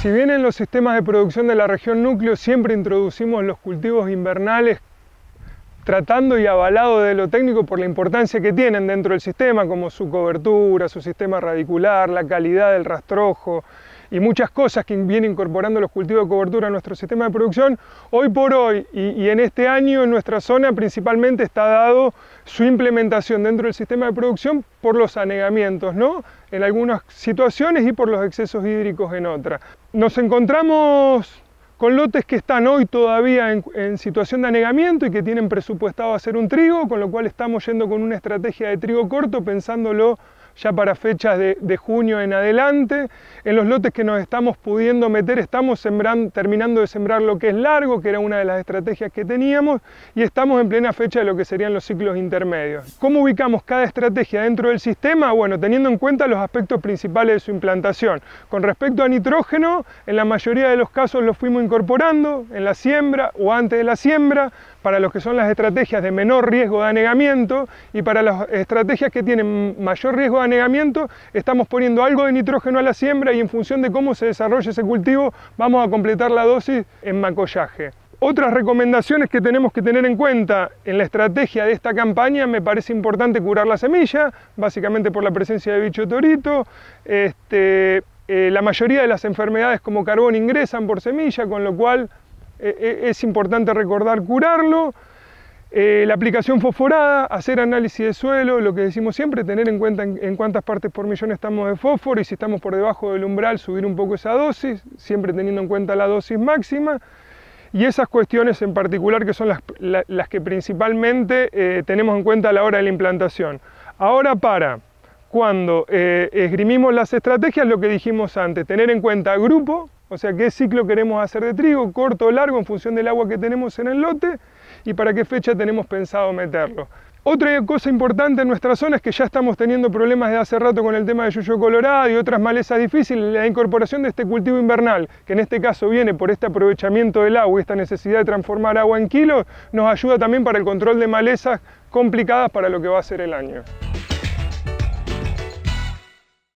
Si bien en los sistemas de producción de la región núcleo siempre introducimos los cultivos invernales tratando y avalado de lo técnico por la importancia que tienen dentro del sistema, como su cobertura, su sistema radicular, la calidad del rastrojo y muchas cosas que vienen incorporando los cultivos de cobertura a nuestro sistema de producción, hoy por hoy y, en este año en nuestra zona principalmente está dado su implementación dentro del sistema de producción por los anegamientos, ¿no? En algunas situaciones y por los excesos hídricos en otras. Nos encontramos con lotes que están hoy todavía en, situación de anegamiento y que tienen presupuestado hacer un trigo, con lo cual estamos yendo con una estrategia de trigo corto pensándolo ya para fechas de, junio en adelante. En los lotes que nos estamos pudiendo meter, estamos sembrando terminando de sembrar lo que es largo, que era una de las estrategias que teníamos, y estamos en plena fecha de lo que serían los ciclos intermedios. ¿Cómo ubicamos cada estrategia dentro del sistema? Bueno, teniendo en cuenta los aspectos principales de su implantación. Con respecto a nitrógeno, en la mayoría de los casos lo fuimos incorporando en la siembra o antes de la siembra, para los que son las estrategias de menor riesgo de anegamiento y para las estrategias que tienen mayor riesgo de negamiento estamos poniendo algo de nitrógeno a la siembra y en función de cómo se desarrolla ese cultivo, vamos a completar la dosis en macollaje. Otras recomendaciones que tenemos que tener en cuenta en la estrategia de esta campaña, me parece importante curar la semilla, básicamente por la presencia de bicho torito. Este, eh, la mayoría de las enfermedades como carbón ingresan por semilla, con lo cual eh, eh, es importante recordar curarlo. Eh, la aplicación fosforada, hacer análisis de suelo, lo que decimos siempre, tener en cuenta en, cuántas partes por millón estamos de fósforo y si estamos por debajo del umbral subir un poco esa dosis, siempre teniendo en cuenta la dosis máxima. Y esas cuestiones en particular que son las, que principalmente eh, tenemos en cuenta a la hora de la implantación. Ahora para cuando eh, esgrimimos las estrategias, lo que dijimos antes, tener en cuenta grupo, o sea, qué ciclo queremos hacer de trigo, corto o largo, en función del agua que tenemos en el lote y para qué fecha tenemos pensado meterlo. Otra cosa importante en nuestra zona es que ya estamos teniendo problemas de hace rato con el tema de yuyo colorado y otras malezas difíciles, la incorporación de este cultivo invernal, que en este caso viene por este aprovechamiento del agua y esta necesidad de transformar agua en kilo, nos ayuda también para el control de malezas complicadas para lo que va a ser el año.